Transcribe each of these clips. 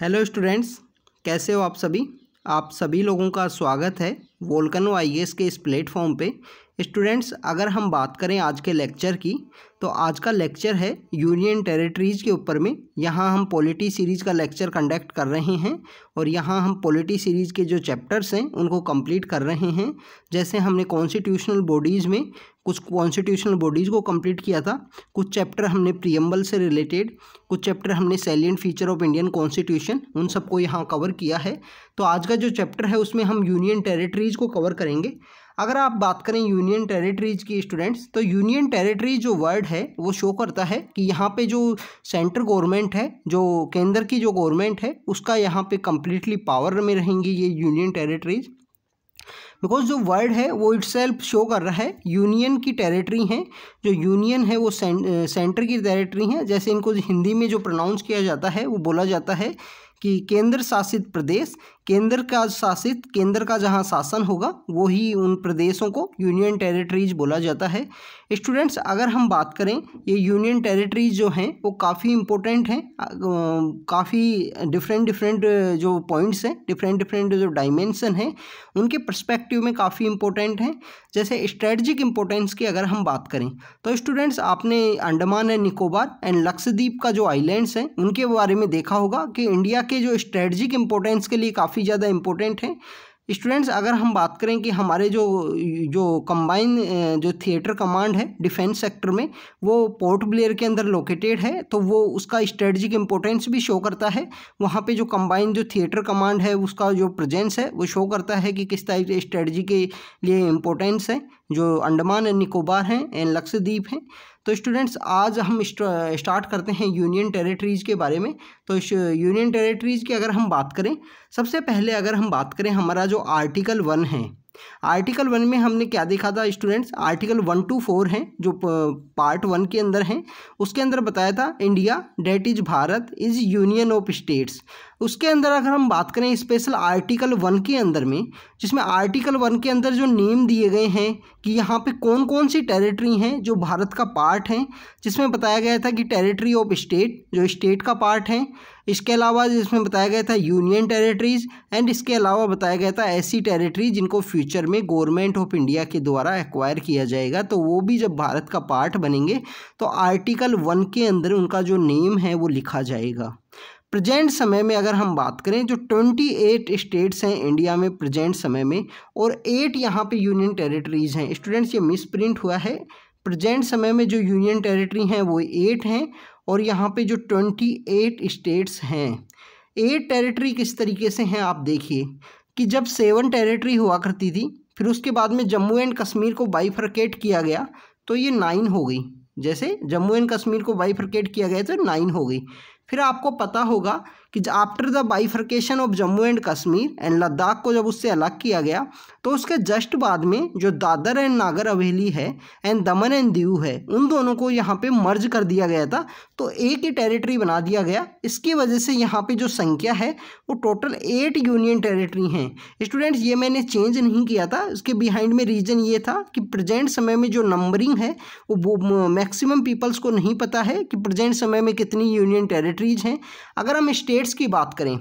hello students कैसे हो आप सभी आप सभी लोगों का स्वागत है वोल्कनो आई के इस प्लेटफॉर्म पे स्टूडेंट्स अगर हम बात करें आज के लेक्चर की तो आज का लेक्चर है यूनियन टेरिटरीज़ के ऊपर में यहाँ हम पॉलिटी सीरीज़ का लेक्चर कंडक्ट कर रहे हैं और यहाँ हम पॉलिटी सीरीज़ के जो चैप्टर्स हैं उनको कंप्लीट कर रहे हैं जैसे हमने कॉन्स्टिट्यूशनल बॉडीज़ में कुछ कॉन्स्टिट्यूशनल बॉडीज़ को कंप्लीट किया था कुछ चैप्टर हमने प्रियम्बल से रिलेटेड कुछ चैप्टर हमने salient feature of Indian constitution उन सबको यहाँ कवर किया है तो आज का जो चैप्टर है उसमें हम यूनियन टेरिटरीज़ को कवर करेंगे अगर आप बात करें यूनियन टेरिटरीज़ की स्टूडेंट्स तो यूनियन टेरिटरी जो वर्ड है वो शो करता है कि यहाँ पे जो सेंटर गवर्नमेंट है जो केंद्र की जो गवर्नमेंट है उसका यहाँ पे कम्प्लीटली पावर में रहेंगी ये यूनियन टेरिटरीज़ बिकॉज जो वर्ड है वो इट शो कर रहा है यूनियन की टेरिटरी हैं जो यूनियन है वो सें, सेंटर की टेरिटरी हैं जैसे इनको हिंदी में जो प्रोनाउंस किया जाता है वो बोला जाता है कि केंद्र शासित प्रदेश केंद्र का शासित केंद्र का जहाँ शासन होगा वही उन प्रदेशों को यूनियन टेरिटरीज बोला जाता है स्टूडेंट्स अगर हम बात करें ये यूनियन टेरिटरीज जो हैं वो काफ़ी इम्पोर्टेंट हैं काफ़ी डिफरेंट डिफरेंट जो पॉइंट्स हैं डिफरेंट डिफरेंट जो डायमेंशन हैं उनके परस्पेक्टिव में काफ़ी इंपॉर्टेंट हैं जैसे स्ट्रेटजिक इंपॉर्टेंस की अगर हम बात करें तो स्टूडेंट्स आपने अंडमान एंड निकोबार एंड लक्षद्वीप का जो आइलैंड्स हैं उनके बारे में देखा होगा कि इंडिया के जो स्ट्रेटजिक इंपॉर्टेंस के लिए काफ़ी काफ़ी ज़्यादा इम्पोर्टेंट हैं स्टूडेंट्स अगर हम बात करें कि हमारे जो जो कंबाइन जो थिएटर कमांड है डिफेंस सेक्टर में वो पोर्ट ब्लेयर के अंदर लोकेटेड है तो वो उसका स्ट्रेटजिक इम्पोर्टेंस भी शो करता है वहाँ पे जो कंबाइन जो थिएटर कमांड है उसका जो प्रेजेंस है वो शो करता है कि किस टाइप से स्ट्रेटजी के लिए इम्पोर्टेंस है जो अंडमान एंड निकोबार हैं एंड लक्षद्वीप हैं तो स्टूडेंट्स आज हम स्टार्ट करते हैं यूनियन टेरिटरीज़ के बारे में तो यूनियन टेरिटरीज़ की अगर हम बात करें सबसे पहले अगर हम बात करें हमारा जो आर्टिकल वन है आर्टिकल वन में हमने क्या देखा था students article one two four हैं जो पार्ट वन के अंदर हैं उसके अंदर बताया था India that is Bharat is union of states उसके अंदर अगर हम बात करें स्पेशल आर्टिकल वन के अंदर में जिसमें आर्टिकल वन के अंदर जो नेम दिए गए हैं कि यहाँ पे कौन कौन सी टेरिटरी हैं जो भारत का पार्ट हैं जिसमें बताया गया था कि टेरिटरी ऑफ स्टेट जो स्टेट का पार्ट हैं इसके अलावा जिसमें बताया गया था यूनियन टेरिटरीज़ एंड इसके अलावा बताया गया था ऐसी टेरिटरी जिनको फ्यूचर में गवर्नमेंट ऑफ इंडिया के द्वारा एक्वायर किया जाएगा तो वो भी जब भारत का पार्ट बनेंगे तो आर्टिकल वन के अंदर उनका जो नेम है वो लिखा जाएगा प्रेजेंट समय में अगर हम बात करें जो ट्वेंटी एट स्टेट्स हैं इंडिया में प्रेजेंट समय में और एट यहाँ पे यूनियन टेरिटरीज़ हैं स्टूडेंट्स ये मिसप्रिंट हुआ है प्रेजेंट समय में जो यूनियन टेरिटरी हैं वो एट हैं और यहाँ पे जो ट्वेंटी एट स्टेट्स हैं एट टेरिटरी किस तरीके से हैं आप देखिए कि जब सेवन टेरिटरी हुआ करती थी फिर उसके बाद में जम्मू एंड कश्मीर को बाईफ्रकेट किया गया तो ये नाइन हो गई जैसे जम्मू एंड कश्मीर को बाईफ्रकेट किया गया तो नाइन हो गई फिर आपको पता होगा कि after the bifurcation of Jammu and Kashmir and Ladakh को जब उससे अलग किया गया तो उसके जस्ट बाद में जो दादर एंड नागर हवेली है एंड दमन एंड दीव है उन दोनों को यहाँ पे मर्ज कर दिया गया था तो एक ही टेरिटरी बना दिया गया इसकी वजह से यहाँ पे जो संख्या है वो टोटल एट यूनियन टेरिटरी हैं स्टूडेंट्स ये मैंने चेंज नहीं किया था इसके बिहाइंड में रीज़न ये था कि प्रजेंट समय में जो नंबरिंग है वो मैक्सिमम पीपल्स को नहीं पता है कि प्रेजेंट समय में कितनी यूनियन टेरेटरीज हैं अगर हम स्टेट स्टेट्स की बात करें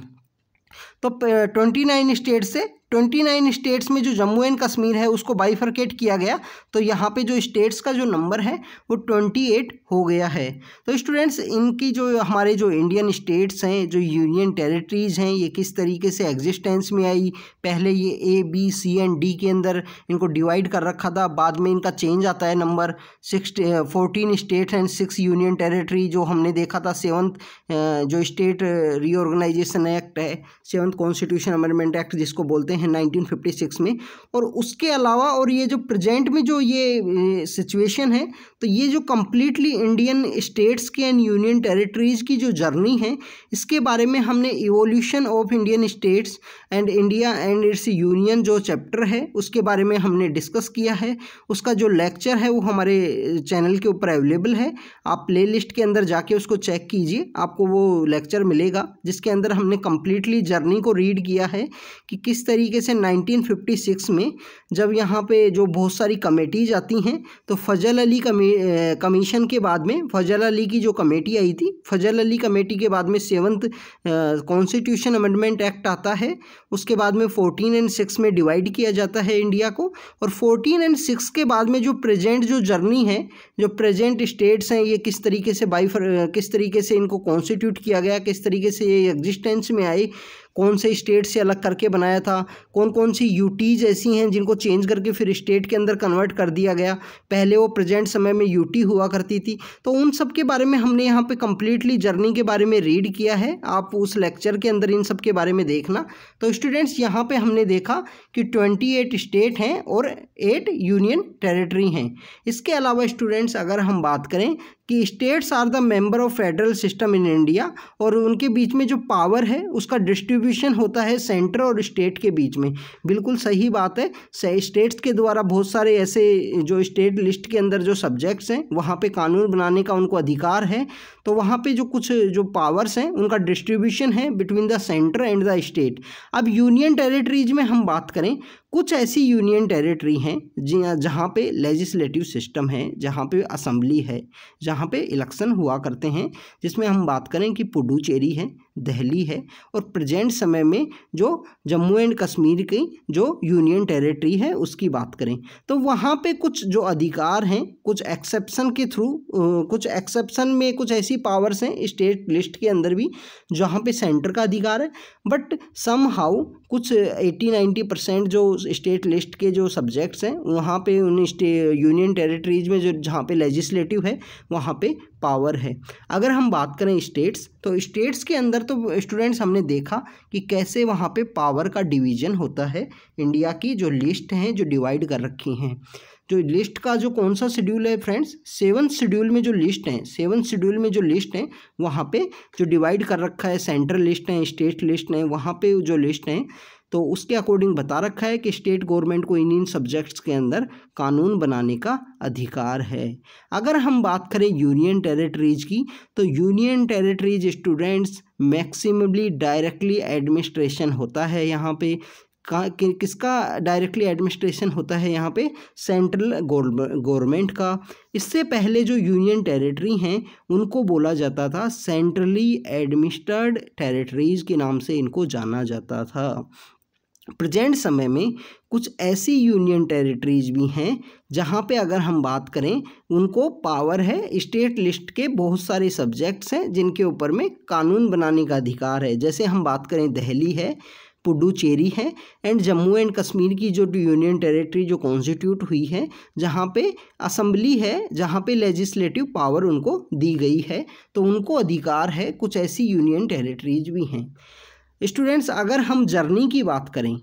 तो ट्वेंटी नाइन स्टेट से ट्वेंटी नाइन स्टेट्स में जो जम्मू एंड कश्मीर है उसको बाइफर्केट किया गया तो यहाँ पे जो स्टेट्स का जो नंबर है वो ट्वेंटी एट हो गया है तो स्टूडेंट्स इनकी जो हमारे जो इंडियन स्टेट्स हैं जो यूनियन टेरिटरीज़ हैं ये किस तरीके से एग्जिस्टेंस में आई पहले ये A B C and D के अंदर इनको डिवाइड कर रखा था बाद में इनका चेंज आता है number six fourteen state and six union territory जो हमने देखा था सेवन्थ जो स्टेट रीऑर्गेनाइजेशन एक्ट है सेवन्थ कॉन्स्टिट्यूशन अमेंडमेंट एक्ट जिसको बोलते हैं हैं 1956 में और उसके अलावा और ये जो प्रेजेंट में जो ये सिचुएशन है तो ये जो कम्प्लीटली इंडियन स्टेट्स के एंड यूनियन टेरिटरीज़ की जो जर्नी है इसके बारे में हमने evolution of Indian states and India and its union जो चैप्टर है उसके बारे में हमने डिस्कस किया है उसका जो लेक्चर है वो हमारे चैनल के ऊपर अवेलेबल है आप प्ले के अंदर जाके उसको चेक कीजिए आपको वो लेक्चर मिलेगा जिसके अंदर हमने कम्प्लीटली जर्नी को रीड किया है कि किस तरीके तरीके से 1956 में जब यहाँ पे जो बहुत सारी कमेटीज आती हैं तो फजल अली कमी कमीशन के बाद में फजल अली की जो कमेटी आई थी फजल अली कमेटी के बाद में सेवन्थ कॉन्स्टिट्यूशन अमेंडमेंट एक्ट आता है उसके बाद में फोर्टीन एंड सिक्स में डिवाइड किया जाता है इंडिया को और फोर्टीन एंड सिक्स के बाद में जो प्रेजेंट जो जर्नी है जो प्रेजेंट स्टेट्स हैं ये किस तरीके से बाई किस तरीके से इनको कॉन्स्टिट्यूट किया गया किस तरीके से ये एग्जिस्टेंस में आई कौन से स्टेट से अलग करके बनाया था कौन कौन सी यूटीज़ ऐसी हैं जिनको चेंज करके फिर स्टेट के अंदर कन्वर्ट कर दिया गया पहले वो प्रेजेंट समय में यूटी हुआ करती थी तो उन सब के बारे में हमने यहाँ पे कम्प्लीटली जर्नी के बारे में रीड किया है आप उस लेक्चर के अंदर इन सब के बारे में देखना तो स्टूडेंट्स यहाँ पे हमने देखा कि ट्वेंटी एट स्टेट हैं और एट यूनियन टेरेटरी हैं इसके अलावा स्टूडेंट्स अगर हम बात करें कि states are the member of federal system in India और उनके बीच में जो पावर है उसका डिस्ट्रीब्यूशन होता है सेंटर और स्टेट के बीच में बिल्कुल सही बात है स्टेट्स के द्वारा बहुत सारे ऐसे जो स्टेट लिस्ट के अंदर जो सब्जेक्ट्स हैं वहाँ पे कानून बनाने का उनको अधिकार है तो वहाँ पे जो कुछ जो पावर्स हैं उनका डिस्ट्रीब्यूशन है between the centre and the state अब यूनियन टेरेटरीज में हम बात करें कुछ ऐसी यूनियन टेरिटरी हैं जी हाँ, जहाँ पे लेजिस्लेटिव सिस्टम है जहाँ पे असम्बली है जहाँ पे इलेक्शन हुआ करते हैं जिसमें हम बात करें कि पुडुचेरी है दहली है और प्रेजेंट समय में जो जम्मू एंड कश्मीर की जो यूनियन टेरिटरी है उसकी बात करें तो वहाँ पे कुछ जो अधिकार हैं कुछ एक्सेप्शन के थ्रू कुछ एक्सेप्शन में कुछ ऐसी पावर्स हैं स्टेट लिस्ट के अंदर भी जहाँ पे सेंटर का अधिकार है बट सम हाउ कुछ एटी नाइन्टी परसेंट जो स्टेट लिस्ट के जो सब्जेक्ट्स हैं वहाँ पे उन यूनियन टेरिटरीज में जो जहाँ पे लेजिस्लेटिव है वहाँ पे पावर है अगर हम बात करें स्टेट्स तो स्टेट्स के अंदर तो स्टूडेंट्स हमने देखा कि कैसे वहाँ पे पावर का डिवीजन होता है इंडिया की जो लिस्ट हैं जो डिवाइड कर रखी हैं जो लिस्ट का जो कौन सा शेड्यूल है फ्रेंड्स सेवन शेड्यूल में जो लिस्ट हैं सेवन शेड्यूल में जो लिस्ट हैं वहाँ पे जो डिवाइड कर रखा है सेंट्रल लिस्ट हैं स्टेट लिस्ट हैं वहाँ पे जो लिस्ट हैं तो उसके अकॉर्डिंग बता रखा है कि स्टेट गवर्नमेंट को इन इन सब्जेक्ट्स के अंदर कानून बनाने का अधिकार है अगर हम बात करें यूनियन टेरिटरीज की तो union territories students maximally directly administration होता है यहाँ पे कि, किसका डायरेक्टली एडमिनिस्ट्रेशन होता है यहाँ पे सेंट्रल गवर्नमेंट का इससे पहले जो यूनियन टेरिटरी हैं उनको बोला जाता था सेंट्रली एडमिनिस्टर्ड टेरिटरीज़ के नाम से इनको जाना जाता था प्रेजेंट समय में कुछ ऐसी यूनियन टेरिटरीज भी हैं जहाँ पे अगर हम बात करें उनको पावर है स्टेट लिस्ट के बहुत सारे सब्जेक्ट्स हैं जिनके ऊपर में कानून बनाने का अधिकार है जैसे हम बात करें दहली है पुडुचेरी है एंड जम्मू एंड कश्मीर की जो यूनियन टेरिटरी जो कॉन्स्टिट्यूट हुई है जहाँ पे असम्बली है जहाँ पे लेजिस्लेटिव पावर उनको दी गई है तो उनको अधिकार है कुछ ऐसी यूनियन टेरिटरीज भी हैं स्टूडेंट्स अगर हम जर्नी की बात करें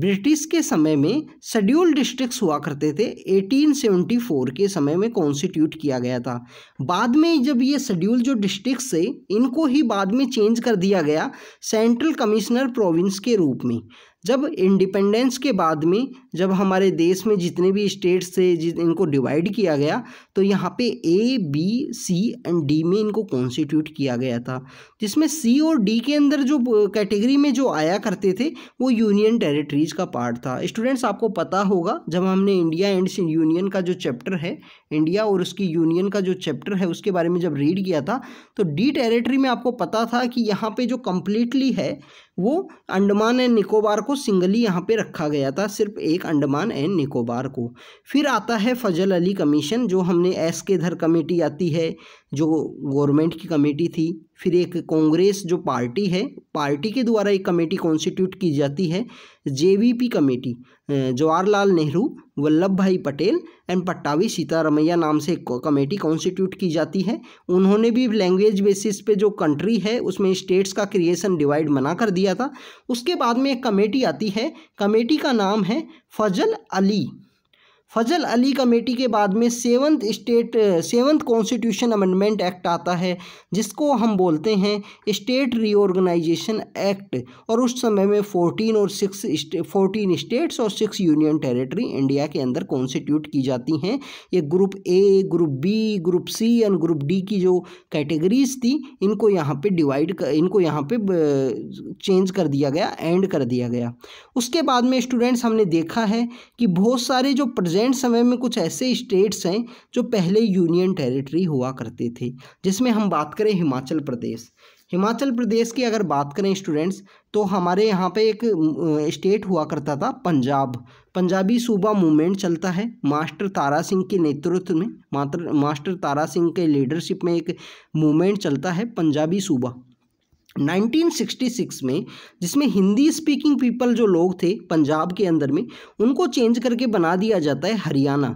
ब्रिटिश के समय में शेड्यूल डिस्ट्रिक्ट्स हुआ करते थे 1874 के समय में कॉन्स्टिट्यूट किया गया था बाद में जब ये शेड्यूल जो डिस्ट्रिक्ट्स थे इनको ही बाद में चेंज कर दिया गया सेंट्रल कमिश्नर प्रोविंस के रूप में जब इंडिपेंडेंस के बाद में जब हमारे देश में जितने भी स्टेट से इनको डिवाइड किया गया तो यहाँ पे A B C and D में इनको कॉन्स्टिट्यूट किया गया था जिसमें सी और डी के अंदर जो कैटेगरी में जो आया करते थे वो यूनियन टेरिटरीज का पार्ट था स्टूडेंट्स आपको पता होगा जब हमने इंडिया एंड यूनियन का जो चैप्टर है इंडिया और उसकी यूनियन का जो चैप्टर है उसके बारे में जब रीड किया था तो डी टेरेटरी में आपको पता था कि यहाँ पर जो कम्प्लीटली है वो अंडमान एंड निकोबार को सिंगली यहाँ पे रखा गया था सिर्फ एक अंडमान एंड निकोबार को फिर आता है फजल अली कमीशन जो हमने एस के धर कमेटी आती है जो गवर्नमेंट की कमेटी थी फिर एक कांग्रेस जो पार्टी है पार्टी के द्वारा एक कमेटी कॉन्स्टिट्यूट की जाती है JVP committee Jawaharlal Nehru Vallabh Bhai Patel and पट्टावी Sitaramayya नाम से कमेटी कॉन्स्टिट्यूट की जाती है उन्होंने भी लैंग्वेज बेसिस पे जो कंट्री है उसमें स्टेट्स का क्रिएशन डिवाइड मना कर दिया था उसके बाद में एक कमेटी आती है कमेटी का नाम है फजल अली फजल अली कमेटी के बाद में seventh state seventh constitution amendment act आता है जिसको हम बोलते हैं स्टेट रीऑर्गेनाइजेशन एक्ट और उस समय में फोर्टीन और सिक्स फोर्टीन स्टेट्स और सिक्स यूनियन टेरिटरी इंडिया के अंदर कॉन्स्टिट्यूट की जाती हैं ये group A group B group C and group D की जो कैटेगरीज थी इनको यहाँ पे डिवाइड इनको यहाँ पे चेंज कर दिया गया एंड कर दिया गया उसके बाद में स्टूडेंट्स हमने देखा है कि बहुत सारे जो प्रजेंट प्रेजेंट समय में कुछ ऐसे स्टेट्स हैं जो पहले यूनियन टेरिटरी हुआ करते थे जिसमें हम बात करें हिमाचल प्रदेश हिमाचल प्रदेश की अगर बात करें स्टूडेंट्स तो हमारे यहाँ पे एक स्टेट हुआ करता था पंजाब पंजाबी सूबा मूवमेंट चलता है मास्टर तारा सिंह के नेतृत्व में मात्र मास्टर तारा सिंह के लीडरशिप में एक मूवमेंट चलता है पंजाबी सूबा 1966 में जिसमें हिंदी स्पीकिंग पीपल जो लोग थे पंजाब के अंदर में उनको चेंज करके बना दिया जाता है हरियाणा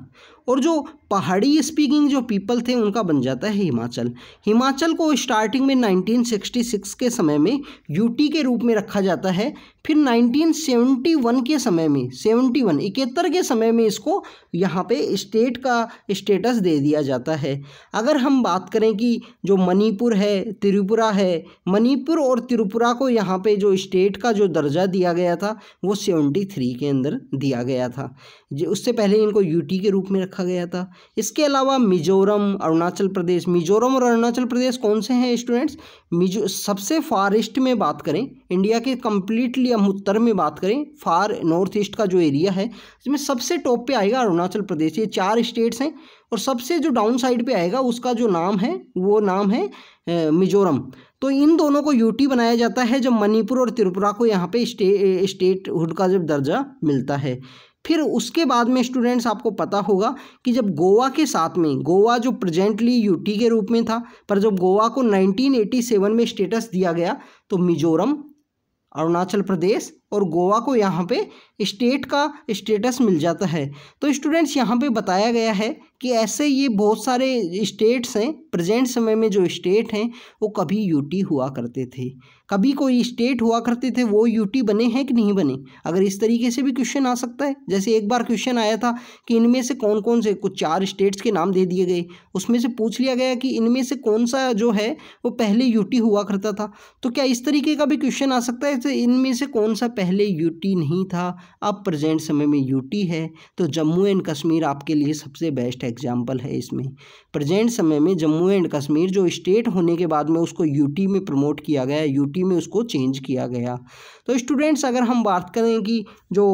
और जो पहाड़ी स्पीकिंग जो पीपल थे उनका बन जाता है हिमाचल हिमाचल को स्टार्टिंग में 1966 के समय में यूटी के रूप में रखा जाता है फिर 1971 के समय में 71 इकहत्तर के समय में इसको यहाँ पे स्टेट का स्टेटस दे दिया जाता है अगर हम बात करें कि जो मणिपुर है त्रिपुरा है मणिपुर और त्रिपुरा को यहाँ पे जो स्टेट का जो दर्जा दिया गया था वो सेवेंटी थ्री के अंदर दिया गया था उससे पहले इनको यूटी के रूप में रखा रखा गया था इसके अलावा मिजोरम अरुणाचल प्रदेश मिजोरम और अरुणाचल प्रदेश कौन से हैं स्टूडेंट्स मिजो सबसे फार ईस्ट में बात करें इंडिया के कम्प्लीटली हम उत्तर में बात करें फार नॉर्थ ईस्ट का जो एरिया है इसमें सबसे टॉप पे आएगा अरुणाचल प्रदेश ये चार स्टेट्स हैं और सबसे जो डाउन साइड पर आएगा उसका जो नाम है वो नाम है मिजोरम तो इन दोनों को यूटी बनाया जाता है जब मणिपुर और त्रिपुरा को यहाँ पे स्टे स्टेट हुड का जब दर्जा मिलता है फिर उसके बाद में स्टूडेंट्स आपको पता होगा कि जब गोवा के साथ में गोवा जो प्रेजेंटली यूटी के रूप में था पर जब गोवा को 1987 में स्टेटस दिया गया तो मिजोरम अरुणाचल प्रदेश और गोवा को यहाँ पे स्टेट का स्टेटस मिल जाता है तो स्टूडेंट्स यहाँ पे बताया गया है कि ऐसे ये बहुत सारे स्टेट्स हैं प्रेजेंट समय में जो स्टेट हैं वो कभी यूटी हुआ करते थे कभी कोई स्टेट हुआ करते थे वो यूटी बने हैं कि नहीं बने अगर इस तरीके से भी क्वेश्चन आ सकता है जैसे एक बार क्वेश्चन आया था कि इनमें से कौन कौन से कुछ चार स्टेट्स के नाम दे दिए गए उसमें से पूछ लिया गया कि इनमें से कौन सा जो है वो पहले यूटी हुआ करता था तो क्या इस तरीके का भी क्वेश्चन आ सकता है तो इनमें से कौन सा पहले यूटी नहीं था अब प्रजेंट समय में यूटी है तो जम्मू एंड कश्मीर आपके लिए सबसे बेस्ट एग्जाम्पल है इसमें प्रेजेंट समय में जम्मू एंड कश्मीर जो स्टेट होने के बाद में उसको यूटी में प्रमोट किया गया यू यूटी फिफ्टी में उसको चेंज किया गया तो स्टूडेंट्स अगर हम बात करें कि जो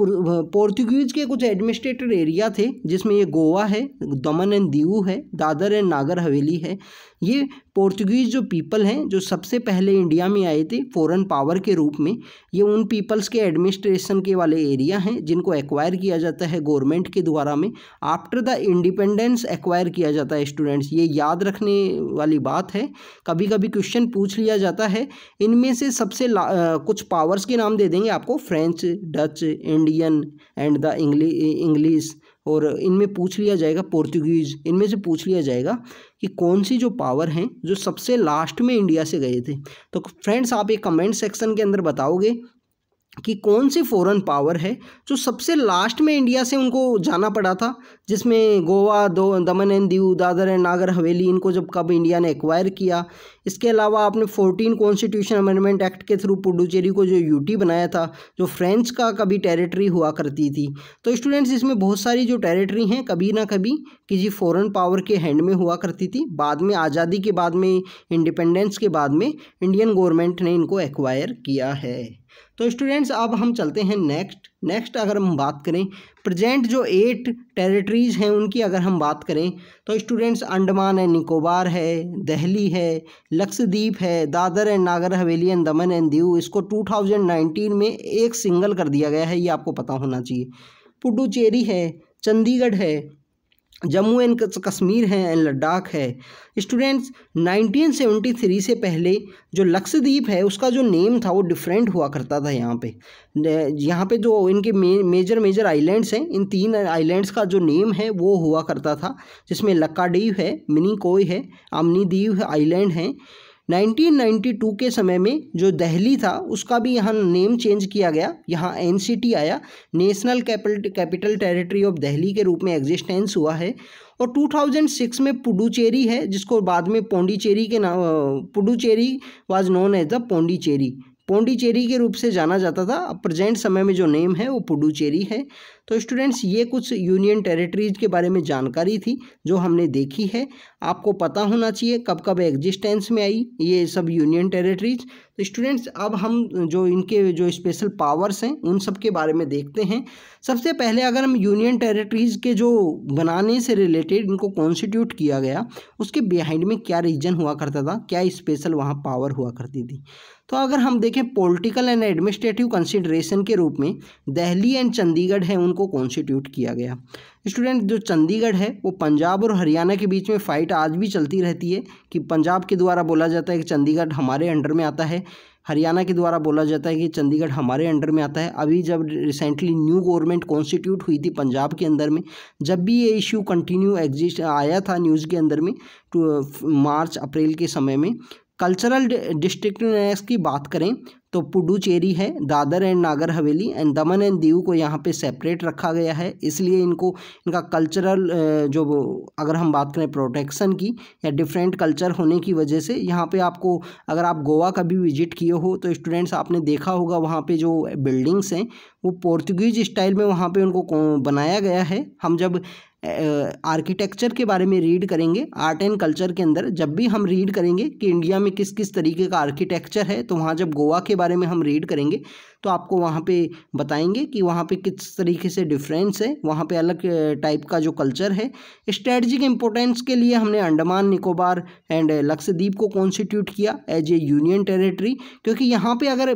पोर्तुगीज के कुछ एडमिनिस्ट्रेटिव एरिया थे जिसमें ये गोवा है दमन एंड दीव है दादर एंड नागर हवेली है ये पोर्तुगीज़ जो पीपल हैं जो सबसे पहले इंडिया में आए थे फॉरेन पावर के रूप में ये उन पीपल्स के एडमिनिस्ट्रेशन के वाले एरिया हैं जिनको एक्वायर किया जाता है गवर्नमेंट के द्वारा में आफ्टर द इंडिपेंडेंस एक्वायर किया जाता है स्टूडेंट्स ये याद रखने वाली बात है कभी कभी क्वेश्चन पूछ लिया जाता है इनमें से सबसे आ, कुछ पावर्स के नाम दे देंगे आपको French Dutch Indian and the English और इनमें पूछ लिया जाएगा पोर्तुगीज़ इनमें से पूछ लिया जाएगा कि कौन सी जो पावर हैं जो सबसे लास्ट में इंडिया से गए थे तो फ्रेंड्स आप ये कमेंट सेक्शन के अंदर बताओगे कि कौन सी फॉरेन पावर है जो सबसे लास्ट में इंडिया से उनको जाना पड़ा था जिसमें गोवा दो दमन एंड दीव दादर एंड नागर हवेली इनको जब कब इंडिया ने एक्वायर किया इसके अलावा आपने 14 कॉन्स्टिट्यूशन अमेंडमेंट एक्ट के थ्रू पुडुचेरी को जो यूटी बनाया था जो फ्रेंच का कभी टेरिटरी हुआ करती थी तो स्टूडेंट्स इसमें बहुत सारी जो टेरिटरी हैं कभी ना कभी किसी फ़ॉरन पावर के हैंड में हुआ करती थी बाद में आज़ादी के बाद में इंडिपेंडेंस के बाद में इंडियन गवर्नमेंट ने इनको एक्वायर किया है तो स्टूडेंट्स अब हम चलते हैं नेक्स्ट नेक्स्ट अगर हम बात करें प्रेजेंट जो एट टेरिटरीज़ हैं उनकी अगर हम बात करें तो स्टूडेंट्स अंडमान एंड निकोबार है दहली है लक्षद्वीप है दादर एंड नागर हवेली एंड दमन एंड दीव इसको 2019 में एक सिंगल कर दिया गया है ये आपको पता होना चाहिए पुडुचेरी है चंडीगढ़ है जम्मू एंड कश्मीर है एंड लद्दाख है स्टूडेंट्स 1973 से पहले जो लक्षद्वीप है उसका जो नेम था वो डिफरेंट हुआ करता था यहाँ पे यहाँ पे जो इनके मे, मेजर मेजर आइलैंड्स हैं इन तीन आइलैंड्स का जो नेम है वो हुआ करता था जिसमें लक्काडीव है मिनी कोई है आमनी द्वीप आइलैंड हैं 1992 के समय में जो दहली था उसका भी यहाँ नेम चेंज किया गया यहाँ एनसीटी आया नेशनल कैपिटल टेरिटरी ऑफ दहली के रूप में एग्जिस्टेंस हुआ है और 2006 में पुडुचेरी है जिसको बाद में पौंडीचेरी के नाम Puducherry was known as the Pondicherry Pondicherry के रूप से जाना जाता था अब प्रजेंट समय में जो नेम है वो पुडुचेरी है तो स्टूडेंट्स ये कुछ यूनियन टेरिटरीज़ के बारे में जानकारी थी जो हमने देखी है आपको पता होना चाहिए कब कब एग्जिस्टेंस में आई ये सब यूनियन टेरिटरीज़ तो स्टूडेंट्स अब हम जो इनके जो स्पेशल पावर्स हैं उन सब के बारे में देखते हैं सबसे पहले अगर हम यूनियन टेरिटरीज़ के जो बनाने से रिलेटेड इनको कॉन्स्टिट्यूट किया गया उसके बिहाइंड में क्या रीजन हुआ करता था क्या स्पेशल वहाँ पावर हुआ करती थी तो अगर हम देखें पॉलिटिकल एंड एडमिनिस्ट्रेटिव कंसिडरेशन के रूप में दहली एंड चंडीगढ़ है उनको कॉन्स्टिट्यूट किया गया स्टूडेंट जो चंडीगढ़ है वो पंजाब और हरियाणा के बीच में फ़ाइट आज भी चलती रहती है कि पंजाब के द्वारा बोला जाता है कि चंडीगढ़ हमारे अंडर में आता है हरियाणा के द्वारा बोला जाता है कि चंडीगढ़ हमारे अंडर में आता है अभी जब रिसेंटली न्यू गवर्नमेंट कॉन्स्टिट्यूट हुई थी पंजाब के अंदर में जब भी ये इश्यू कंटिन्यू एग्जिस्ट आया था न्यूज़ के अंदर में टू मार्च अप्रैल के समय में कल्चरल डिस्ट्रिक्ट की बात करें तो पुडुचेरी है दादर एंड नागर हवेली एंड दमन एंड दीव को यहाँ पे सेपरेट रखा गया है इसलिए इनको इनका कल्चरल जो अगर हम बात करें प्रोटेक्शन की या डिफरेंट कल्चर होने की वजह से यहाँ पे आपको अगर आप गोवा कभी विजिट किए हो तो स्टूडेंट्स आपने देखा होगा वहाँ पे जो बिल्डिंग्स हैं वो पोर्तुगीज स्टाइल में वहाँ पर उनको बनाया गया है हम जब आर्किटेक्चर के बारे में रीड करेंगे आर्ट एंड कल्चर के अंदर जब भी हम रीड करेंगे कि इंडिया में किस किस तरीके का आर्किटेक्चर है तो वहाँ जब गोवा के बारे में हम रीड करेंगे तो आपको वहाँ पे बताएंगे कि वहाँ पे किस तरीके से डिफरेंस है वहाँ पे अलग टाइप का जो कल्चर है स्ट्रेटजिक इम्पोर्टेंस के लिए हमने अंडमान निकोबार एंड लक्षद्वीप को कॉन्स्टिट्यूट किया एज ए यूनियन टेरेटरी क्योंकि यहाँ पर अगर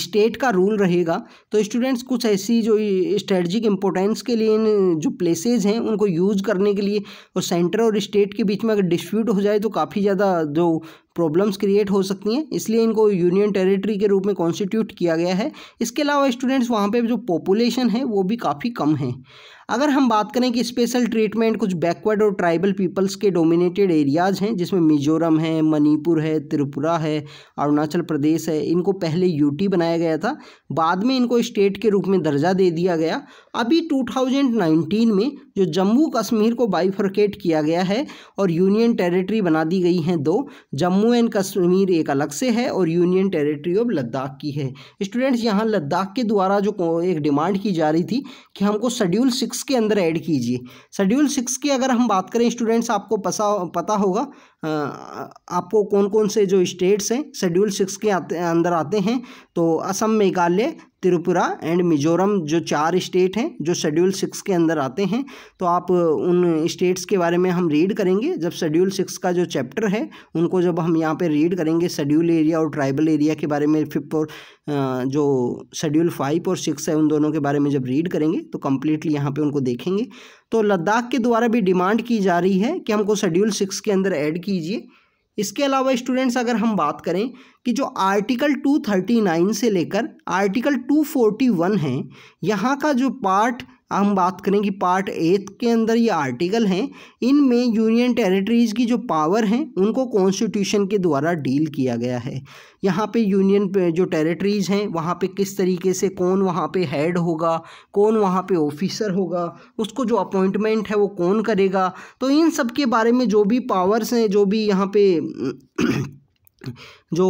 स्टेट का रूल रहेगा तो स्टूडेंट्स कुछ ऐसी जो स्ट्रेटजिक इम्पोर्टेंस के लिए इन जो प्लेसेज हैं उनको यूज़ करने के लिए और सेंटर और स्टेट के बीच में अगर डिस्प्यूट हो जाए तो काफ़ी ज़्यादा जो प्रॉब्लम्स क्रिएट हो सकती हैं इसलिए इनको यूनियन टेरिटरी के रूप में कॉन्स्टिट्यूट किया गया है इसके अलावा स्टूडेंट्स वहाँ पर जो पॉपुलेशन है वो भी काफ़ी कम है अगर हम बात करें कि स्पेशल ट्रीटमेंट कुछ बैकवर्ड और ट्राइबल पीपल्स के डोमिनेटेड एरियाज़ हैं जिसमें मिजोरम है मणिपुर है त्रिपुरा है अरुणाचल प्रदेश है इनको पहले यूटी बनाया गया था बाद में इनको स्टेट के रूप में दर्जा दे दिया गया अभी 2019 में जो जम्मू कश्मीर को बाइफर्केट किया गया है और यूनियन टेरेटरी बना दी गई हैं दो जम्मू एंड कश्मीर एक अलग से है और यूनियन टेरेटरी ऑफ लद्दाख की है स्टूडेंट्स यहाँ लद्दाख के द्वारा जो एक डिमांड की जा रही थी कि हमको शेड्यूल सिक्स सिक्स के अंदर ऐड कीजिए शेड्यूल सिक्स की अगर हम बात करें स्टूडेंट्स आपको पसा पता होगा आपको कौन कौन से जो स्टेट्स हैं शेड्यूल सिक्स के आते, अंदर आते हैं तो असम मेघालय त्रिपुरा एंड मिजोरम जो चार स्टेट हैं जो शेड्यूल सिक्स के अंदर आते हैं तो आप उन स्टेट्स के बारे में हम रीड करेंगे जब शेड्यूल सिक्स का जो चैप्टर है उनको जब हम यहाँ पे रीड करेंगे शेड्यूल एरिया और ट्राइबल एरिया के बारे में फिफ्थ और जो शेड्यूल फाइव और सिक्स है उन दोनों के बारे में जब रीड करेंगे तो कम्प्लीटली यहाँ पर उनको देखेंगे तो लद्दाख के द्वारा भी डिमांड की जा रही है कि हमको शेड्यूल सिक्स के अंदर ऐड कीजिए इसके अलावा स्टूडेंट्स अगर हम बात करें कि जो आर्टिकल 239 से लेकर आर्टिकल 241 है यहाँ का जो पार्ट हम बात करें कि पार्ट एट के अंदर ये आर्टिकल हैं इनमें यूनियन टेरिटरीज़ की जो पावर हैं उनको कॉन्स्टिट्यूशन के द्वारा डील किया गया है यहाँ पे यूनियन पे जो टेरिटरीज़ हैं वहाँ पे किस तरीके से कौन वहाँ पे हेड होगा कौन वहाँ पे ऑफिसर होगा उसको जो अपॉइंटमेंट है वो कौन करेगा तो इन सब के बारे में जो भी पावर्स हैं जो भी यहाँ पे जो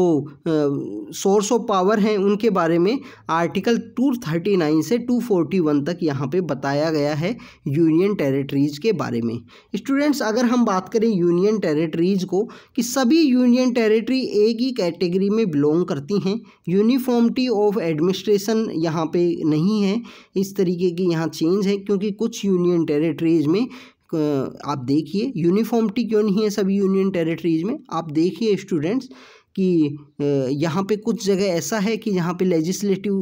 सोर्स ऑफ पावर हैं उनके बारे में आर्टिकल 239 से 241 तक यहाँ पे बताया गया है यूनियन टेरिटरीज़ के बारे में स्टूडेंट्स अगर हम बात करें यूनियन टेरिटरीज़ को कि सभी यूनियन टेरिटरी एक ही कैटेगरी में बिलोंग करती हैं यूनिफॉर्मिटी ऑफ एडमिनिस्ट्रेशन यहाँ पे नहीं है इस तरीके की यहाँ चेंज है क्योंकि कुछ यूनियन टेरेटरीज़ में आप देखिए यूनिफॉर्मिटी क्यों नहीं है सभी यूनियन टेरिटरीज़ में आप देखिए स्टूडेंट्स कि यहाँ पे कुछ जगह ऐसा है कि यहाँ पे लेजिस्लेटिव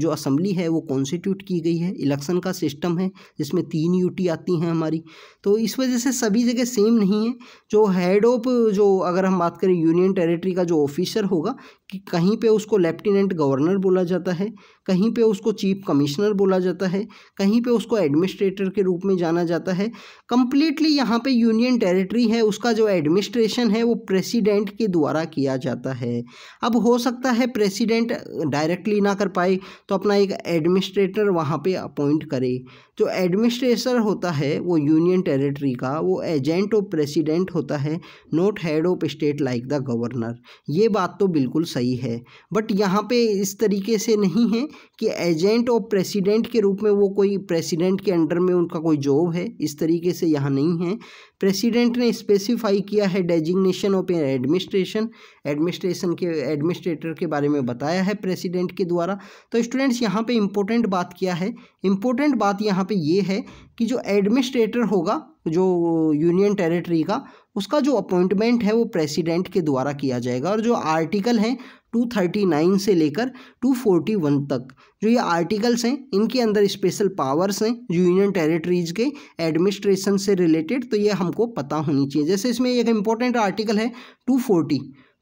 जो असम्बली है वो कॉन्स्टिट्यूट की गई है इलेक्शन का सिस्टम है जिसमें तीन यूटी आती हैं हमारी तो इस वजह से सभी जगह सेम नहीं है जो हेड ऑफ जो अगर हम बात करें यूनियन टेरिटरी का जो ऑफिसर होगा कि कहीं पे उसको लेफ्टिनेंट गवर्नर बोला जाता है कहीं पे उसको चीफ कमिश्नर बोला जाता है कहीं पे उसको एडमिनिस्ट्रेटर के रूप में जाना जाता है कंप्लीटली यहाँ पे यूनियन टेरिटरी है उसका जो एडमिनिस्ट्रेशन है वो प्रेसिडेंट के द्वारा किया जाता है अब हो सकता है प्रेसिडेंट डायरेक्टली ना कर पाए तो अपना एक एडमिनिस्ट्रेटर वहाँ पर अपॉइंट करे जो एडमिनिस्ट्रेटर होता है वो यूनियन टेरिटरी का वो एजेंट ऑफ प्रेसिडेंट होता है not head of state like the governor ये बात तो बिल्कुल सही है बट यहाँ पे इस तरीके से नहीं है कि एजेंट और प्रेसिडेंट के रूप में वो कोई प्रेसिडेंट के अंडर में उनका कोई जॉब है इस तरीके से यहाँ नहीं है प्रेसिडेंट ने स्पेसिफाई किया है डेजिग्नेशन ऑफ एडमिनिस्ट्रेशन एडमिनिस्ट्रेशन के एडमिनिस्ट्रेटर के बारे में बताया है प्रेसिडेंट के द्वारा तो स्टूडेंट्स यहाँ पे इम्पोर्टेंट बात क्या है इम्पोर्टेंट बात यहाँ पे ये यह है कि जो एडमिनिस्ट्रेटर होगा जो यूनियन टेरिटरी का उसका जो अपॉइंटमेंट है वो प्रेसिडेंट के द्वारा किया जाएगा और जो आर्टिकल हैं 239 से लेकर 241 तक जो ये आर्टिकल्स हैं इनके अंदर स्पेशल पावर्स हैं यूनियन टेरिटरीज के एडमिनिस्ट्रेशन से रिलेटेड तो ये हमको पता होनी चाहिए जैसे इसमें एक इम्पॉर्टेंट आर्टिकल है 240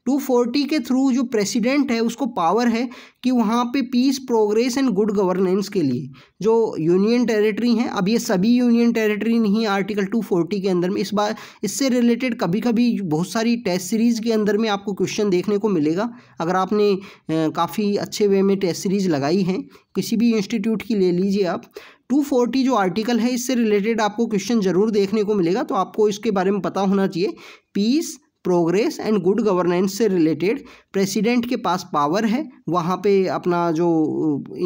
240 के थ्रू जो प्रेसिडेंट है उसको पावर है कि वहाँ पे peace progress and good governance के लिए जो यूनियन टेरिटरी हैं अब ये सभी यूनियन टेरिटरी नहीं आर्टिकल 240 के अंदर में इस बार इससे रिलेटेड कभी कभी बहुत सारी टेस्ट सीरीज़ के अंदर में आपको क्वेश्चन देखने को मिलेगा अगर आपने काफ़ी अच्छे वे में टेस्ट सीरीज़ लगाई हैं किसी भी इंस्टीट्यूट की ले लीजिए आप 240 जो आर्टिकल है इससे रिलेटेड आपको क्वेश्चन ज़रूर देखने को मिलेगा तो आपको इसके बारे में पता होना चाहिए peace progress and good governance से रिलेटेड प्रेसिडेंट के पास पावर है वहाँ पे अपना जो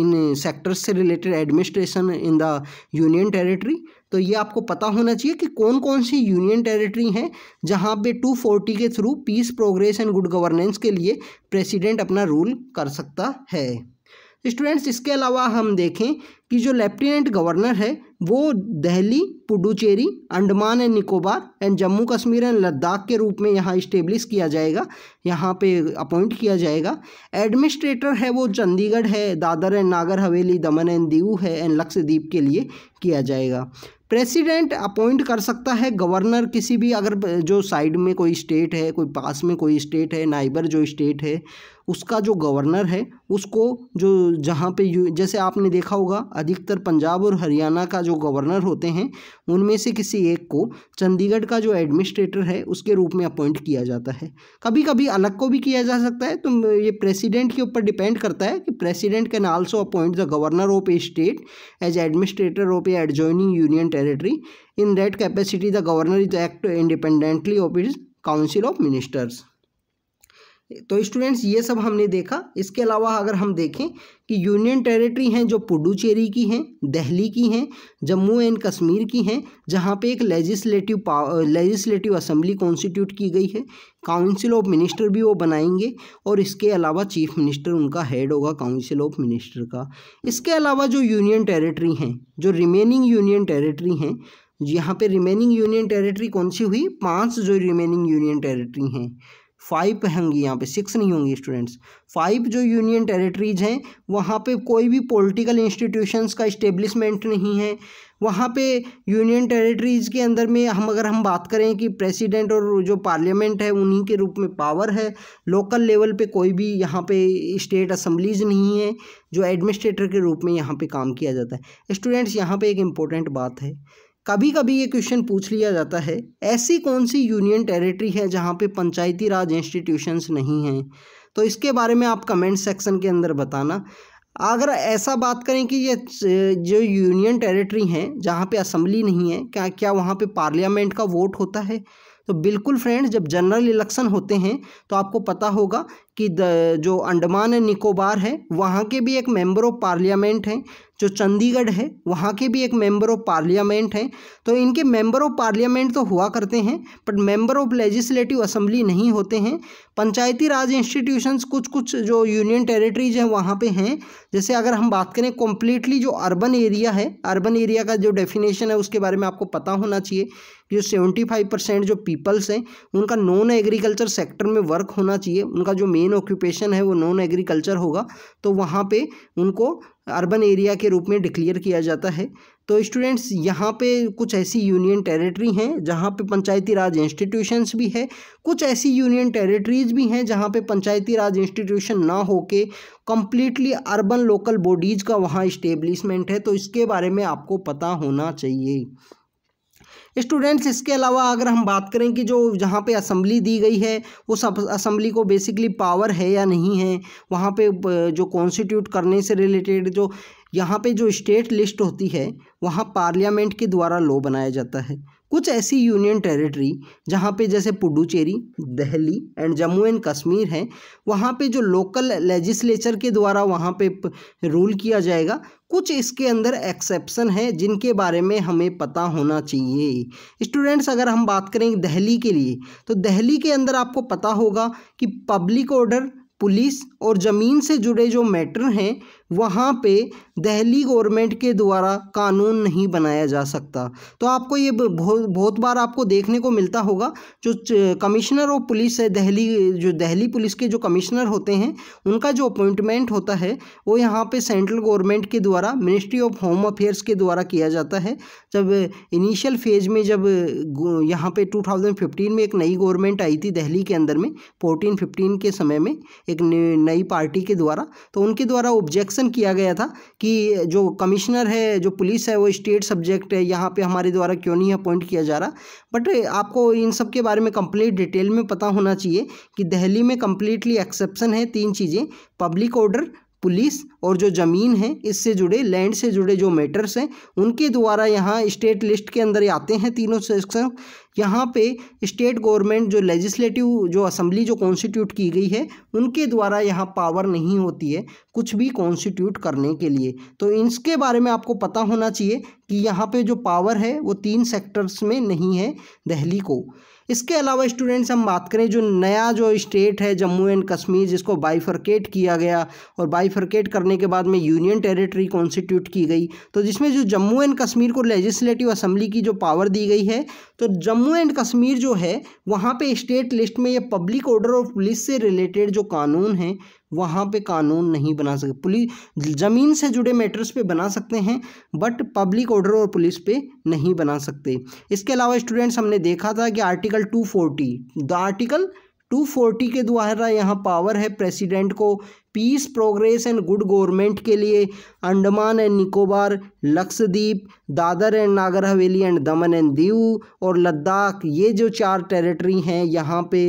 इन सेक्टर्स से related administration in the union territory तो ये आपको पता होना चाहिए कि कौन कौन सी यूनियन टेरिटरी हैं जहाँ पे 240 के through peace progress and good governance के लिए प्रेसिडेंट अपना रूल कर सकता है स्टूडेंट्स इसके अलावा हम देखें कि जो लेफ्टिनेंट गवर्नर है वो Delhi Puducherry Andaman and Nicobar and Jammu Kashmir and Ladakh के रूप में यहाँ इस्टेब्लिश किया जाएगा यहाँ पे अपॉइंट किया जाएगा एडमिनिस्ट्रेटर है वो चंडीगढ़ है दादर एंड नागर हवेली दमन एंड दीव है एंड लक्षद्वीप के लिए किया जाएगा प्रेसिडेंट अपॉइंट कर सकता है गवर्नर किसी भी अगर जो साइड में कोई स्टेट है कोई पास में कोई स्टेट है नाइबर जो स्टेट है उसका जो गवर्नर है उसको जो जहाँ पे जैसे आपने देखा होगा अधिकतर पंजाब और हरियाणा का जो गवर्नर होते हैं उनमें से किसी एक को चंडीगढ़ का जो एडमिनिस्ट्रेटर है उसके रूप में अपॉइंट किया जाता है कभी कभी अलग को भी किया जा सकता है तो ये प्रेसिडेंट के ऊपर डिपेंड करता है कि president can also appoint the governor of a state as administrator of a adjoining union territory in that capacity the governor is act independently of his council of ministers तो students ये सब हमने देखा इसके अलावा अगर हम देखें कि यूनियन टेरिटरी हैं जो पुडुचेरी की हैं दिल्ली की हैं जम्मू एंड कश्मीर की हैं जहाँ पे एक legislative power legislative assembly constitute की गई है काउंसिल ऑफ मिनिस्टर भी वो बनाएंगे और इसके अलावा चीफ मिनिस्टर उनका हेड होगा काउंसिल ऑफ मिनिस्टर का इसके अलावा जो यूनियन टेरेटरी हैं जो रिमेनिंग यूनियन टेरेटरी हैं यहाँ पर रिमेनिंग यूनियन टेरेटरी कौन सी हुई पाँच जो रिमेनिंग यूनियन टेरेटरी हैं फाइव होंगी यहाँ पे सिक्स नहीं होंगी स्टूडेंट्स फाइव जो यूनियन टेरिटरीज हैं वहाँ पे कोई भी पॉलिटिकल इंस्टीट्यूशंस का इस्टेब्लिशमेंट नहीं है वहाँ पे यूनियन टेरिटरीज़ के अंदर में हम अगर हम बात करें कि प्रेसिडेंट और जो पार्लियामेंट है उन्हीं के रूप में पावर है लोकल लेवल पे कोई भी यहाँ पे स्टेट असम्बलीज नहीं है जो एडमिनिस्ट्रेटर के रूप में यहाँ पे काम किया जाता है स्टूडेंट्स यहाँ पे एक इम्पोर्टेंट बात है कभी कभी ये क्वेश्चन पूछ लिया जाता है ऐसी कौन सी यूनियन टेरिटरी है जहाँ पे पंचायती राज इंस्टीट्यूशंस नहीं हैं तो इसके बारे में आप कमेंट सेक्शन के अंदर बताना अगर ऐसा बात करें कि ये जो यूनियन टेरिटरी हैं जहाँ पे असम्बली नहीं है क्या क्या वहाँ पे पार्लियामेंट का वोट होता है तो बिल्कुल फ्रेंड जब जनरल इलेक्शन होते हैं तो आपको पता होगा कि जो अंडमान निकोबार है वहाँ के भी एक मेंबर ऑफ पार्लियामेंट हैं जो चंडीगढ़ है वहाँ के भी एक मेंबर ऑफ पार्लियामेंट हैं तो इनके मेंबर ऑफ पार्लियामेंट तो हुआ करते हैं but member of legislative assembly नहीं होते हैं पंचायती राज इंस्टीट्यूशंस कुछ कुछ जो यूनियन टेरिटरीज हैं वहाँ पे हैं जैसे अगर हम बात करें कम्प्लीटली जो अर्बन एरिया है अर्बन एरिया का जो डेफिनेशन है उसके बारे में आपको पता होना चाहिए जो सेवेंटी फाइव परसेंट जो पीपल्स हैं उनका नॉन एग्रीकल्चर सेक्टर में वर्क होना चाहिए उनका जो मेन मेन ऑक्यूपेशन है वो नॉन एग्रीकल्चर होगा तो वहाँ पे उनको अर्बन एरिया के रूप में डिक्लेयर किया जाता है तो स्टूडेंट्स यहाँ पे कुछ ऐसी यूनियन टेरिटरी हैं जहाँ पे पंचायती राज इंस्टीट्यूशंस भी है कुछ ऐसी यूनियन टेरिटरीज भी हैं जहाँ पे पंचायती राज इंस्टीट्यूशन ना होके कम्प्लीटली अर्बन लोकल बॉडीज़ का वहाँ इस्टेब्लिशमेंट है तो इसके बारे में आपको पता होना चाहिए स्टूडेंट्स इसके अलावा अगर हम बात करें कि जो जहाँ पे असम्बली दी गई है उस असम्बली को बेसिकली पावर है या नहीं है वहाँ पे जो कॉन्स्टिट्यूट करने से रिलेटेड जो यहाँ पे जो स्टेट लिस्ट होती है वहाँ पार्लियामेंट के द्वारा लॉ बनाया जाता है कुछ ऐसी यूनियन टेरिटरी जहाँ पे जैसे पुडुचेरी दिल्ली एंड जम्मू एंड कश्मीर है वहाँ पे जो लोकल लेजिस्लेचर के द्वारा वहाँ पे रूल किया जाएगा कुछ इसके अंदर एक्सेप्शन है जिनके बारे में हमें पता होना चाहिए स्टूडेंट्स अगर हम बात करें दहली के लिए तो दहली के अंदर आपको पता होगा कि पब्लिक ऑर्डर पुलिस और ज़मीन से जुड़े जो मैटर हैं वहाँ पे दिल्ली गवर्नमेंट के द्वारा कानून नहीं बनाया जा सकता तो आपको ये बहुत बहुत बार आपको देखने को मिलता होगा जो कमिश्नर ऑफ पुलिस है दहली जो दहली पुलिस के जो कमिश्नर होते हैं उनका जो अपॉइंटमेंट होता है वो यहाँ पे सेंट्रल गवर्नमेंट के द्वारा मिनिस्ट्री ऑफ होम अफेयर्स के द्वारा किया जाता है जब इनिशियल फेज में जब यहाँ पर टू में एक नई गवर्नमेंट आई थी दहली के अंदर में फोर्टीन फिफ्टीन के समय में एक नई पार्टी के द्वारा तो उनके द्वारा ऑब्जेक्ट सिलेक्शन किया गया था कि जो कमिश्नर है जो पुलिस है वो स्टेट सब्जेक्ट है यहाँ पे हमारे द्वारा क्यों नहीं अपॉइंट किया जा रहा बट आपको इन सब के बारे में कंप्लीट डिटेल में पता होना चाहिए कि दिल्ली में कम्प्लीटली एक्सेप्शन है तीन चीज़ें पब्लिक ऑर्डर पुलिस और जो ज़मीन है इससे जुड़े लैंड से जुड़े जो मैटर्स हैं उनके द्वारा यहाँ स्टेट लिस्ट के अंदर आते हैं तीनों सेक्शन यहाँ पे स्टेट गवर्नमेंट जो लेजिस्लेटिव जो असम्बली जो कॉन्स्टिट्यूट की गई है उनके द्वारा यहाँ पावर नहीं होती है कुछ भी कॉन्स्टिट्यूट करने के लिए तो इसके बारे में आपको पता होना चाहिए कि यहाँ पर जो पावर है वो तीन सेक्टर्स में नहीं है दहली को इसके अलावा स्टूडेंट्स हम बात करें जो नया जो स्टेट है जम्मू एंड कश्मीर जिसको बाइफरकेट किया गया और बाइफरकेट करने के बाद में यूनियन टेरिटरी कॉन्स्टिट्यूट की गई तो जिसमें जो जम्मू एंड कश्मीर को लेजिस्लेटिव असम्बली की जो पावर दी गई है तो जम्मू एंड कश्मीर जो है वहाँ पर स्टेट लिस्ट में यह पब्लिक ऑर्डर और पुलिस से रिलेटेड जो कानून हैं वहाँ पे कानून नहीं बना सकते पुलिस ज़मीन से जुड़े मैटर्स पे बना सकते हैं बट पब्लिक ऑर्डर और पुलिस पे नहीं बना सकते इसके अलावा स्टूडेंट्स हमने देखा था कि आर्टिकल 240 द आर्टिकल 240 के द्वारा यहाँ पावर है प्रेसिडेंट को peace progress and good government के लिए Andaman and Nicobar Lakshadweep Dadra and Nagar Haveli and दमन एंड दीव और लद्दाख ये जो चार टेरिटरी हैं यहाँ पे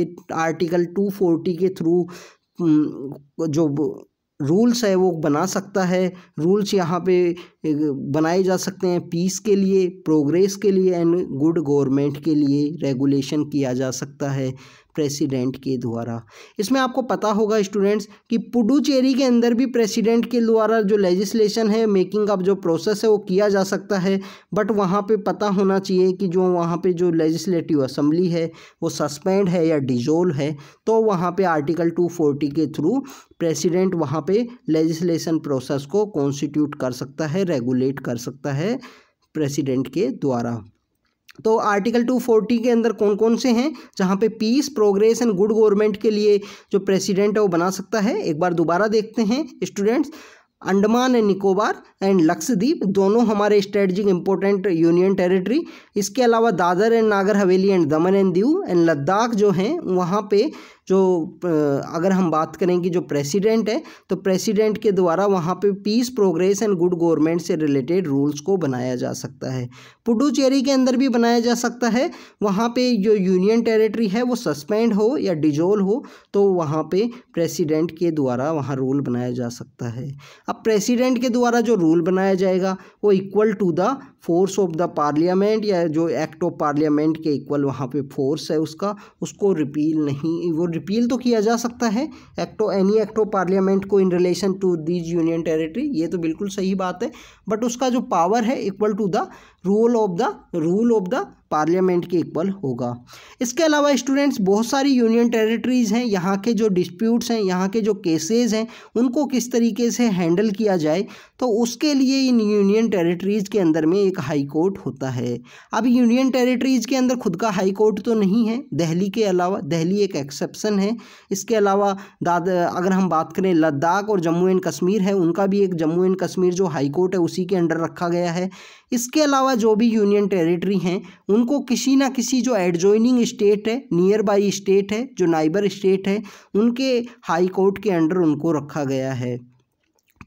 आर्टिकल 240 के थ्रू जो रूल्स है वो बना सकता है रूल्स यहाँ पे बनाए जा सकते हैं पीस के लिए प्रोग्रेस के लिए एंड गुड गवर्नमेंट के लिए रेगुलेशन किया जा सकता है प्रेसिडेंट के द्वारा इसमें आपको पता होगा स्टूडेंट्स कि पुडुचेरी के अंदर भी प्रेसिडेंट के द्वारा जो लेजिस्लेशन है मेकिंग का जो प्रोसेस है वो किया जा सकता है बट वहाँ पे पता होना चाहिए कि जो वहाँ पे जो लेजिस्लेटिव असम्बली है वो सस्पेंड है या डिजोल्व है तो वहाँ पे आर्टिकल 240 के थ्रू प्रेसिडेंट वहाँ पर लेजिस्लेशन प्रोसेस को कॉन्स्टिट्यूट कर सकता है रेगुलेट कर सकता है प्रेसिडेंट के द्वारा तो आर्टिकल 240 के अंदर कौन कौन से हैं जहाँ पे peace progress and good government के लिए जो प्रेसिडेंट है वो बना सकता है एक बार दोबारा देखते हैं students Andaman and Nicobar and Lakshadweep दोनों हमारे स्ट्रेटजिक इंपॉर्टेंट यूनियन टेरिटरी इसके अलावा दादर एंड नागर हवेली एंड दमन एंड दीव एंड लद्दाख जो हैं वहाँ पे जो अगर हम बात करें कि जो प्रेसिडेंट है तो प्रेसिडेंट के द्वारा वहाँ पे peace progress and good government से रिलेटेड रूल्स को बनाया जा सकता है पुडुचेरी के अंदर भी बनाया जा सकता है वहाँ पे जो यूनियन टेरिटरी है वो सस्पेंड हो या डिजोल हो तो वहाँ पे प्रेसिडेंट के द्वारा वहाँ रूल बनाया जा सकता है अब प्रेसिडेंट के द्वारा जो रूल बनाया जाएगा वो equal to the force of the parliament या जो एक्ट ऑफ पार्लियामेंट के इक्वल वहाँ पे फोर्स है उसका उसको रिपील नहीं वो रिपील तो किया जा सकता है act of any act of parliament को in relation to these union territory ये तो बिल्कुल सही बात है बट उसका जो पावर है equal to the rule of the rule of the parliament के इक्वल होगा इसके अलावा स्टूडेंट्स बहुत सारी यूनियन टेरिटरीज़ हैं यहाँ के जो डिस्प्यूट्स हैं यहाँ के जो केसेस हैं उनको किस तरीके से हैंडल किया जाए तो उसके लिए इन यूनियन टेरिटरीज़ के अंदर में एक हाई कोर्ट होता है अब यूनियन टेरिटरीज़ के अंदर खुद का हाई कोर्ट तो नहीं है दहली के अलावा दहली एक एक्सेप्सन है इसके अलावा दाद अगर हम बात करें लद्दाख और जम्मू एंड कश्मीर है उनका भी एक जम्मू एंड कश्मीर जो हाई कोर्ट है उसी के अंडर रखा गया है इसके अलावा जो भी यूनियन टेरिटरी हैं उनको किसी ना किसी जो एडजॉइनिंग स्टेट है नियर बाई स्टेट है जो नाइबर स्टेट है उनके हाई कोर्ट के अंडर उनको रखा गया है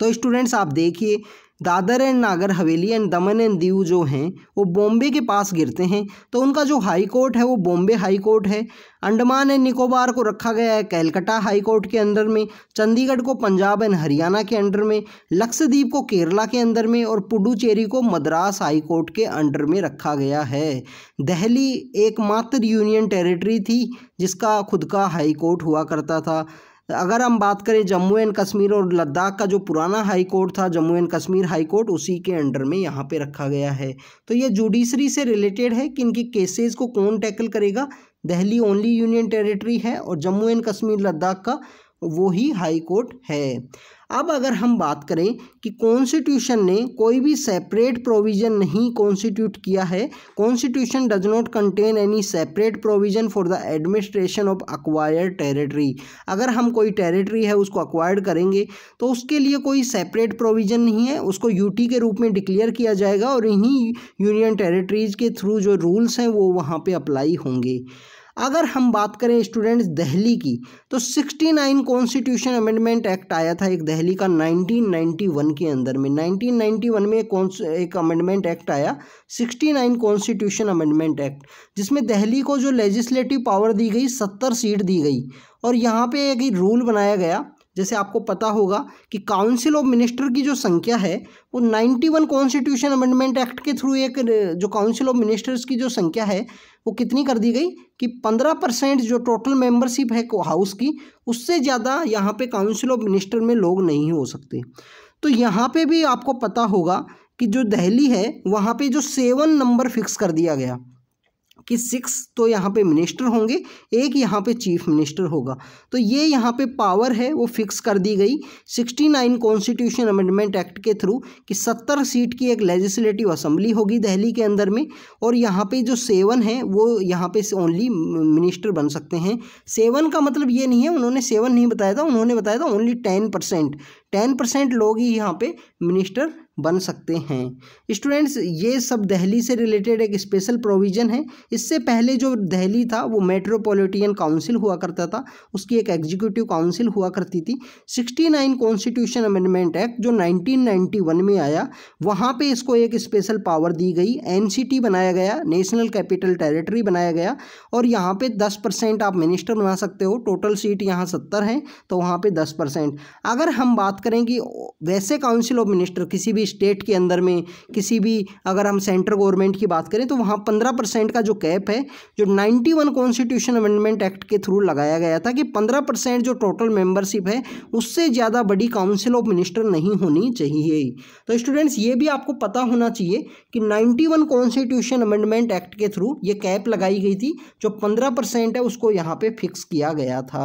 तो स्टूडेंट्स आप देखिए दादर एंड नागर हवेली एंड दमन एंड दीव जो हैं वो बॉम्बे के पास गिरते हैं तो उनका जो हाई कोर्ट है वो बॉम्बे हाई कोर्ट है अंडमान एंड निकोबार को रखा गया है कैलकटा हाई कोर्ट के अंडर में चंडीगढ़ को पंजाब एंड हरियाणा के अंडर में लक्षद्वीप को केरला के अंदर में और पुडुचेरी को मद्रास हाई कोर्ट के अंडर में रखा गया है दहली एकमात्र यूनियन टेरिटरी थी जिसका खुद का हाई कोर्ट हुआ करता था अगर हम बात करें जम्मू एंड कश्मीर और लद्दाख का जो पुराना हाई कोर्ट था Jammu and Kashmir high court उसी के अंडर में यहाँ पे रखा गया है तो ये जुडिशरी से रिलेटेड है कि इनके केसेस को कौन टैकल करेगा दिल्ली ओनली यूनियन टेरिटरी है और जम्मू एंड कश्मीर लद्दाख का वो ही हाई कोर्ट है अब अगर हम बात करें कि कॉन्स्टिट्यूशन ने कोई भी सेपरेट प्रोविज़न नहीं कॉन्स्टिट्यूट किया है constitution does not contain any separate provision for the administration of acquired territory अगर हम कोई टेरिटरी है उसको अक्वायर्ड करेंगे तो उसके लिए कोई सेपरेट प्रोविज़न नहीं है उसको यूटी के रूप में डिक्लेयर किया जाएगा और इन्हीं यूनियन टेरेटरीज के थ्रू जो रूल्स हैं वो वहाँ पर अप्लाई होंगे अगर हम बात करें स्टूडेंट्स दहली की तो 69 कॉन्स्टिट्यूशन अमेंडमेंट एक्ट आया था एक दहली का 1991 के अंदर में 1991 में एक एक अमेंडमेंट एक्ट आया 69 कॉन्स्टिट्यूशन अमेंडमेंट एक्ट जिसमें दहली को जो लेजिस्लेटिव पावर दी गई सत्तर सीट दी गई और यहाँ पे एक रूल बनाया गया जैसे आपको पता होगा कि काउंसिल ऑफ मिनिस्टर की जो संख्या है वो 91 कॉन्स्टिट्यूशन अमेंडमेंट एक्ट के थ्रू एक जो काउंसिल ऑफ मिनिस्टर्स की जो संख्या है वो कितनी कर दी गई कि 15 परसेंट जो टोटल मेंबरशिप है हाउस की उससे ज़्यादा यहाँ पे काउंसिल ऑफ मिनिस्टर में लोग नहीं हो सकते तो यहाँ पर भी आपको पता होगा कि जो दहली है वहाँ पर जो सेवन नंबर फिक्स कर दिया गया कि सिक्स तो यहाँ पे मिनिस्टर होंगे एक यहाँ पे चीफ मिनिस्टर होगा तो ये यहाँ पे पावर है वो फिक्स कर दी गई sixty nine constitution amendment act के थ्रू कि सत्तर सीट की एक लेजिस्लेटिव असम्बली होगी दिल्ली के अंदर में और यहाँ पे जो सेवन है वो यहाँ पे ओनली मिनिस्टर बन सकते हैं सेवन का मतलब ये नहीं है उन्होंने सेवन नहीं बताया था उन्होंने बताया था only ten percent ten percent लोग ही यहाँ पर मिनिस्टर बन सकते हैं स्टूडेंट्स ये सब दहली से रिलेटेड एक स्पेशल प्रोविज़न है इससे पहले जो दहली था वो मेट्रोपॉलिटियन काउंसिल हुआ करता था उसकी एक एग्जीक्यूटिव काउंसिल हुआ करती थी 69 कॉन्स्टिट्यूशन अमेंडमेंट एक्ट जो 1991 में आया वहाँ पे इसको एक स्पेशल पावर दी गई एनसीटी बनाया गया नेशनल कैपिटल टेरिटरी बनाया गया और यहाँ पे 10 परसेंट आप मिनिस्टर बना सकते हो टोटल सीट यहाँ सत्तर हैं तो वहाँ पर दस परसेंट अगर हम बात करें कि वैसे काउंसिल ऑफ मिनिस्टर किसी भी भी स्टेट के अंदर में किसी भी अगर हम सेंट्रल गवर्नमेंट की बात करें तो वहाँ पंद्रह परसेंट का जो कैप है जो ninety one constitution amendment act के थ्रू लगाया गया था कि पंद्रह परसेंट जो टोटल मेंबरशिप है उससे ज़्यादा बड़ी काउंसिल ऑफ मिनिस्टर नहीं होनी चाहिए तो स्टूडेंट्स ये भी आपको पता होना चाहिए कि ninety one constitution amendment act के थ्रू ये कैप लगाई गई थी जो पंद्रह परसेंट है उसको यहाँ पर फिक्स किया गया था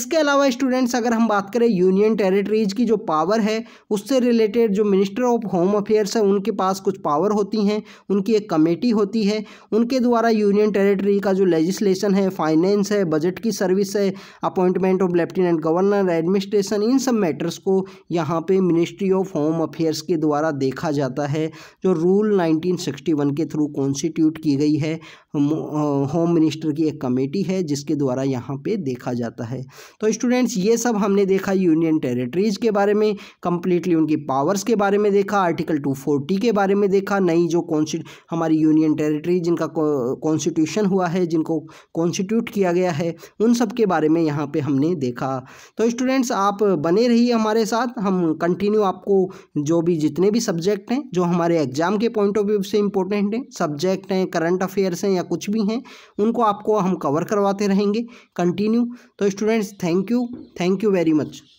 इसके अलावा स्टूडेंट्स अगर हम बात करें यूनियन टेरिटरीज की जो पावर है उससे रिलेटेड जो मिनिस्टर ऑफ होम अफेयर्स है उनके पास कुछ पावर होती हैं उनकी एक कमेटी होती है उनके द्वारा यूनियन टेरेटरी का जो लेजिस्लेशन है फाइनेंस है बजट की सर्विस है appointment of lieutenant governor administration इन सब मैटर्स को यहाँ पे मिनिस्ट्री ऑफ होम अफेयर्स के द्वारा देखा जाता है जो रूल 1961 के थ्रू कॉन्स्टिट्यूट की गई है होम मिनिस्टर की एक कमेटी है जिसके द्वारा यहाँ पे देखा जाता है तो स्टूडेंट्स ये सब हमने देखा यूनियन टेरेटरीज के बारे में कंप्लीटली उनकी पावर्स के बारे में देखा आर्टिकल 240 के बारे में देखा नई जो कॉन्स्टिट हमारी यूनियन टेरिटरी जिनका कॉन्स्टिट्यूशन हुआ है जिनको कॉन्स्टिट्यूट किया गया है उन सब के बारे में यहाँ पे हमने देखा तो स्टूडेंट्स आप बने रहिए हमारे साथ हम कंटिन्यू आपको जो भी जितने भी सब्जेक्ट हैं जो हमारे एग्ज़ाम के पॉइंट ऑफ व्यू से इंपॉर्टेंट हैं सब्जेक्ट हैं करंट अफेयर्स हैं या कुछ भी हैं उनको आपको हम कवर करवाते रहेंगे कंटिन्यू तो students thank you thank you very much